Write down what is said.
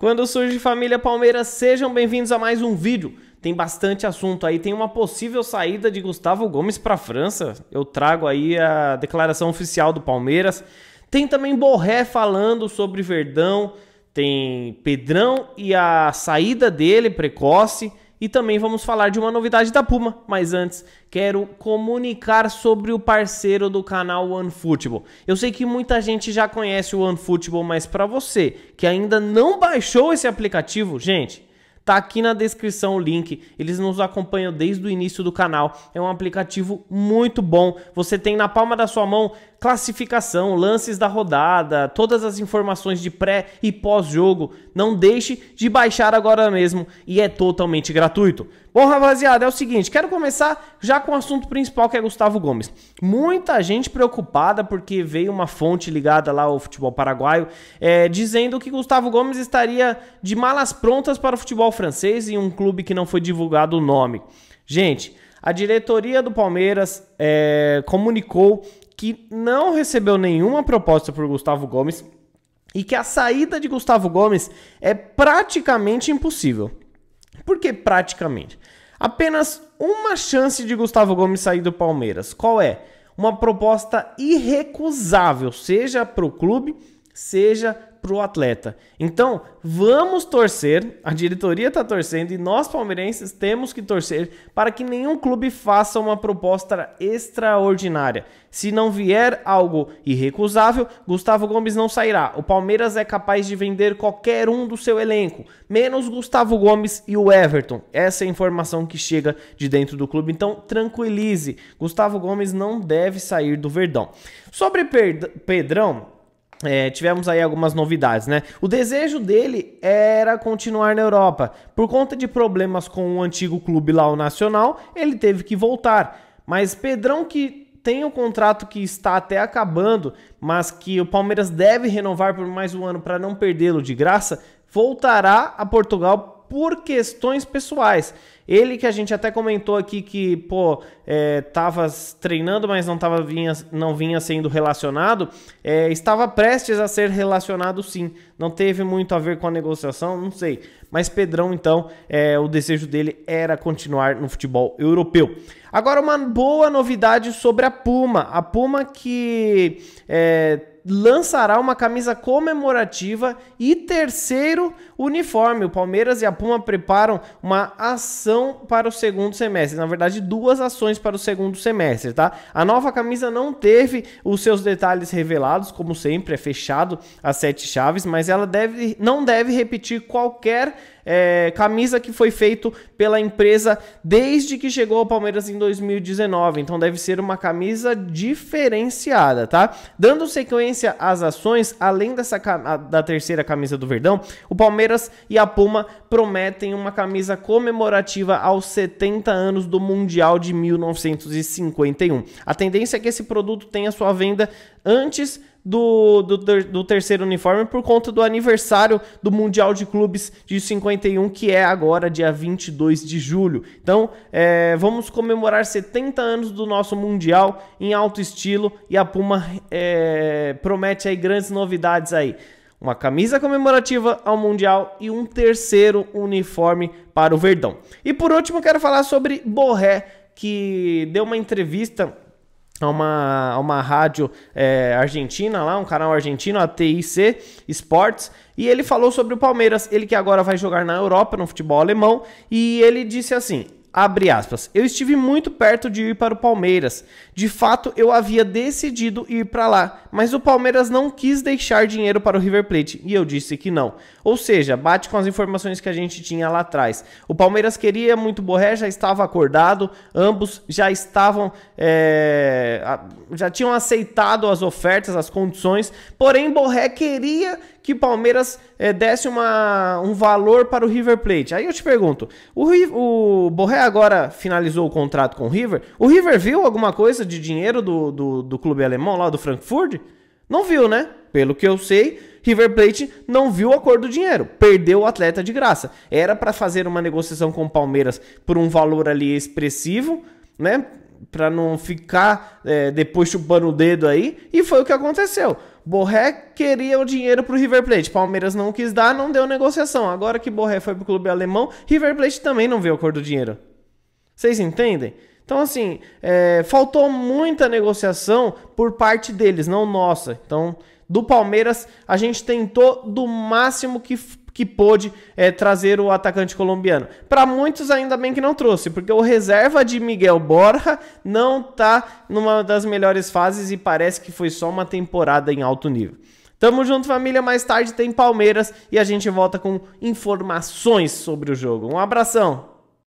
Quando surge família Palmeiras, sejam bem-vindos a mais um vídeo. Tem bastante assunto aí, tem uma possível saída de Gustavo Gomes para a França. Eu trago aí a declaração oficial do Palmeiras. Tem também Borré falando sobre Verdão, tem Pedrão e a saída dele precoce e também vamos falar de uma novidade da Puma, mas antes quero comunicar sobre o parceiro do canal OneFootball. Eu sei que muita gente já conhece o OneFootball, mas para você que ainda não baixou esse aplicativo, gente, Tá aqui na descrição o link. Eles nos acompanham desde o início do canal. É um aplicativo muito bom. Você tem na palma da sua mão classificação, lances da rodada, todas as informações de pré e pós-jogo. Não deixe de baixar agora mesmo e é totalmente gratuito. Bom, rapaziada, é o seguinte, quero começar já com o assunto principal que é Gustavo Gomes. Muita gente preocupada porque veio uma fonte ligada lá ao futebol paraguaio é, dizendo que Gustavo Gomes estaria de malas prontas para o futebol francês em um clube que não foi divulgado o nome. Gente, a diretoria do Palmeiras é, comunicou que não recebeu nenhuma proposta por Gustavo Gomes e que a saída de Gustavo Gomes é praticamente impossível. Por que praticamente? Apenas uma chance de Gustavo Gomes sair do Palmeiras. Qual é? Uma proposta irrecusável, seja para o clube, seja para o atleta. Então, vamos torcer, a diretoria está torcendo e nós palmeirenses temos que torcer para que nenhum clube faça uma proposta extraordinária. Se não vier algo irrecusável, Gustavo Gomes não sairá. O Palmeiras é capaz de vender qualquer um do seu elenco, menos Gustavo Gomes e o Everton. Essa é a informação que chega de dentro do clube. Então, tranquilize, Gustavo Gomes não deve sair do Verdão. Sobre Pedrão, é, tivemos aí algumas novidades, né? O desejo dele era continuar na Europa. Por conta de problemas com o antigo clube lá, o Nacional, ele teve que voltar. Mas Pedrão, que tem um contrato que está até acabando, mas que o Palmeiras deve renovar por mais um ano para não perdê-lo de graça, voltará a Portugal por questões pessoais. Ele que a gente até comentou aqui que, pô, é, tava treinando, mas não, tava vinha, não vinha sendo relacionado, é, estava prestes a ser relacionado sim. Não teve muito a ver com a negociação, não sei. Mas Pedrão, então, é, o desejo dele era continuar no futebol europeu. Agora, uma boa novidade sobre a Puma. A Puma que é, lançará uma camisa comemorativa e terceiro uniforme. O Palmeiras e a Puma preparam uma ação para o segundo semestre. Na verdade, duas ações para o segundo semestre, tá? A nova camisa não teve os seus detalhes revelados, como sempre, é fechado as sete chaves, mas ela deve, não deve repetir qualquer é, camisa que foi feito pela empresa desde que chegou ao Palmeiras em 2019. Então deve ser uma camisa diferenciada, tá? Dando sequência às ações, além dessa da terceira camisa do Verdão, o Palmeiras Palmeiras e a Puma prometem uma camisa comemorativa aos 70 anos do Mundial de 1951. A tendência é que esse produto tenha sua venda antes do, do, do, terceiro uniforme por conta do aniversário do Mundial de Clubes de 51, que é agora dia 22 de julho. Então, é, vamos comemorar 70 anos do nosso Mundial em alto estilo e a Puma é, promete aí grandes novidades aí uma camisa comemorativa ao Mundial e um terceiro uniforme para o Verdão. E por último, quero falar sobre Borré, que deu uma entrevista a uma, a uma rádio é, argentina lá, um canal argentino, a TIC Sports, e ele falou sobre o Palmeiras, ele que agora vai jogar na Europa, no futebol alemão, e ele disse assim: Abre aspas. Eu estive muito perto de ir para o Palmeiras. De fato, eu havia decidido ir para lá, mas o Palmeiras não quis deixar dinheiro para o River Plate e eu disse que não. Ou seja, bate com as informações que a gente tinha lá atrás. O Palmeiras queria muito Borré, já estava acordado, ambos já estavam. É, já tinham aceitado as ofertas, as condições, porém, Borré queria que Palmeiras é, desse uma, um valor para o River Plate. Aí eu te pergunto, o, o Borré agora finalizou o contrato com o River. O River viu alguma coisa de dinheiro do, do, do clube alemão lá do Frankfurt? Não viu, né? Pelo que eu sei, River Plate não viu o acordo do dinheiro, perdeu o atleta de graça. Era para fazer uma negociação com o Palmeiras por um valor ali expressivo, né? Para não ficar é, depois chupando o dedo aí, e foi o que aconteceu. Borré queria o dinheiro para o River Plate, Palmeiras não quis dar, não deu negociação. Agora que Borré foi para o clube alemão, River Plate também não viu o cor do dinheiro. Vocês entendem? Então, assim, é, faltou muita negociação por parte deles, não nossa. Então, do Palmeiras, a gente tentou do máximo que, que pôde é, trazer o atacante colombiano. Para muitos, ainda bem que não trouxe, porque o reserva de Miguel Borja não tá numa das melhores fases e parece que foi só uma temporada em alto nível. Tamo junto, família. Mais tarde tem Palmeiras e a gente volta com informações sobre o jogo. Um abração!